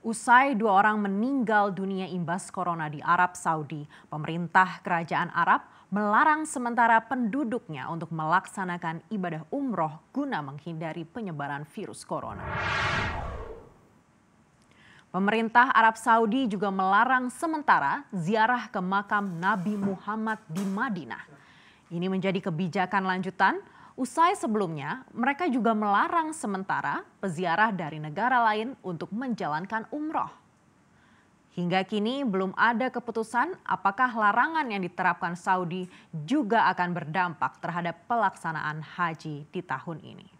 Usai dua orang meninggal dunia imbas corona di Arab Saudi, pemerintah kerajaan Arab melarang sementara penduduknya untuk melaksanakan ibadah umroh guna menghindari penyebaran virus corona. Pemerintah Arab Saudi juga melarang sementara ziarah ke makam Nabi Muhammad di Madinah. Ini menjadi kebijakan lanjutan Usai sebelumnya, mereka juga melarang sementara peziarah dari negara lain untuk menjalankan umroh. Hingga kini belum ada keputusan apakah larangan yang diterapkan Saudi juga akan berdampak terhadap pelaksanaan haji di tahun ini.